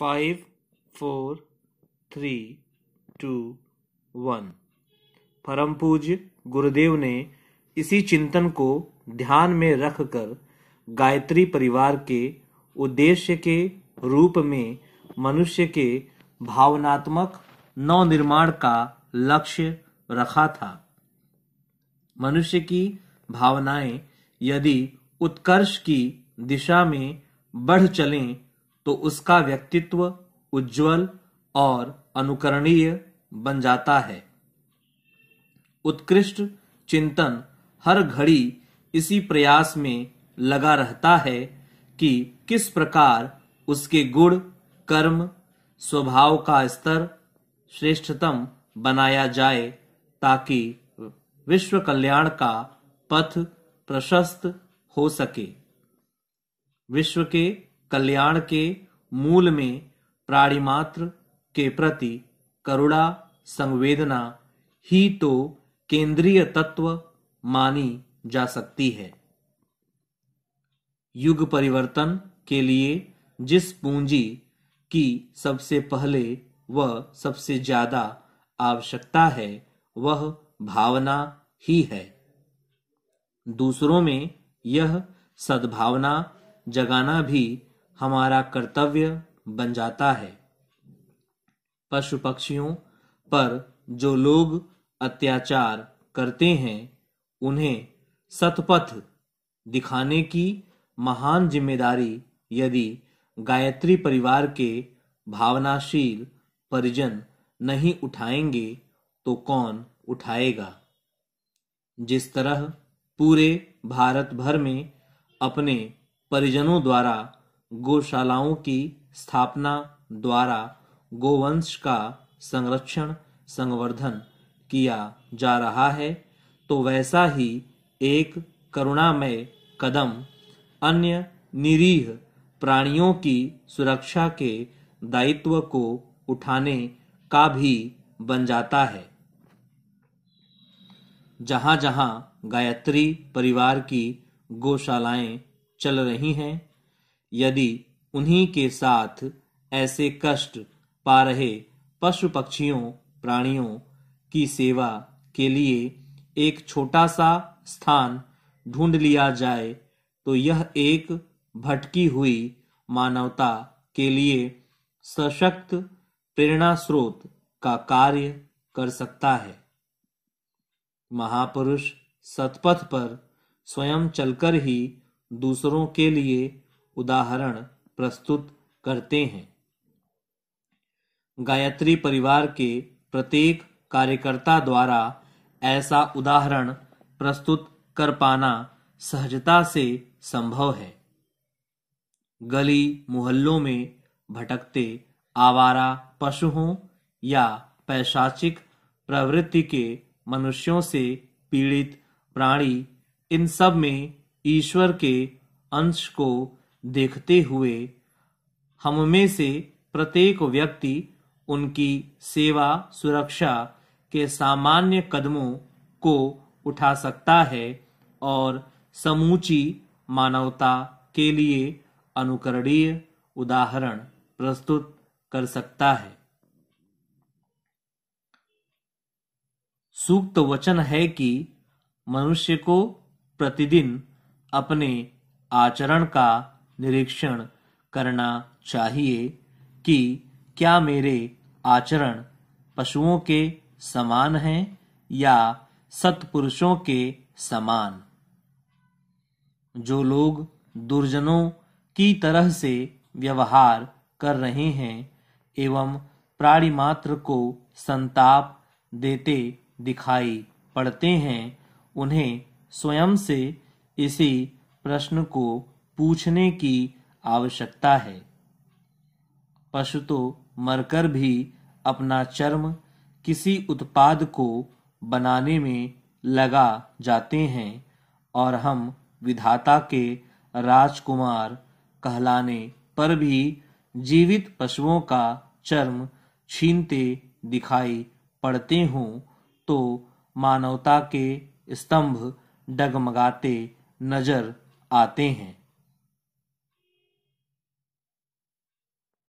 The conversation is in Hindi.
five four three two one परम पूज्य गुरुदेव ने इसी चिंतन को ध्यान में रखकर गायत्री परिवार के उद्देश्य के रूप में मनुष्य के भावनात्मक नवनिर्माण का लक्ष्य रखा था मनुष्य की भावनाएं यदि उत्कर्ष की दिशा में बढ़ चलें तो उसका व्यक्तित्व उज्जवल और अनुकरणीय बन जाता है उत्कृष्ट चिंतन हर घड़ी इसी प्रयास में लगा रहता है कि किस प्रकार उसके गुण कर्म स्वभाव का स्तर श्रेष्ठतम बनाया जाए ताकि विश्व कल्याण का पथ प्रशस्त हो सके विश्व के कल्याण के मूल में प्राणिमात्र के प्रति करुणा संवेदना ही तो केंद्रीय तत्व मानी जा सकती है युग परिवर्तन के लिए जिस पूंजी की सबसे पहले व सबसे ज्यादा आवश्यकता है वह भावना ही है दूसरों में यह सद्भावना जगाना भी हमारा कर्तव्य बन जाता है पशु पक्षियों पर जो लोग अत्याचार करते हैं उन्हें सतपथ दिखाने की महान जिम्मेदारी यदि गायत्री परिवार के भावनाशील परिजन नहीं उठाएंगे तो कौन उठाएगा जिस तरह पूरे भारत भर में अपने परिजनों द्वारा गौशालाओं की स्थापना द्वारा गोवंश का संरक्षण संवर्धन किया जा रहा है तो वैसा ही एक करुणामय कदम अन्य निरीह प्राणियों की सुरक्षा के दायित्व को उठाने का भी बन जाता है जहां जहां गायत्री परिवार की गौशालाएं चल रही हैं यदि उन्हीं के साथ ऐसे कष्ट पा रहे पशु पक्षियों प्राणियों की सेवा के लिए एक छोटा सा स्थान ढूंढ लिया जाए तो यह एक भटकी हुई मानवता के लिए सशक्त प्रेरणा स्रोत का कार्य कर सकता है महापुरुष सतपथ पर स्वयं चलकर ही दूसरों के लिए उदाहरण प्रस्तुत करते हैं गायत्री परिवार के प्रत्येक कार्यकर्ता द्वारा ऐसा उदाहरण प्रस्तुत कर पाना सहजता से संभव है गली मोहल्लों में भटकते आवारा पशुओं या पैशाचिक प्रवृत्ति के मनुष्यों से पीड़ित प्राणी इन सब में ईश्वर के अंश को देखते हुए हम में से प्रत्येक व्यक्ति उनकी सेवा सुरक्षा के सामान्य कदमों को उठा सकता है और समूची मानवता के लिए अनुकरणीय उदाहरण प्रस्तुत कर सकता है सूक्त वचन है कि मनुष्य को प्रतिदिन अपने आचरण का निरीक्षण करना चाहिए कि क्या मेरे आचरण पशुओं के समान हैं या सत्पुरुषों के समान जो लोग दुर्जनों की तरह से व्यवहार कर रहे हैं एवं प्राणी मात्र को संताप देते दिखाई पड़ते हैं उन्हें स्वयं से इसी प्रश्न को पूछने की आवश्यकता है पशु तो मरकर भी अपना चर्म किसी उत्पाद को बनाने में लगा जाते हैं और हम विधाता के राजकुमार कहलाने पर भी जीवित पशुओं का चर्म छीनते दिखाई पड़ते हों तो मानवता के स्तंभ डगमगाते नजर आते हैं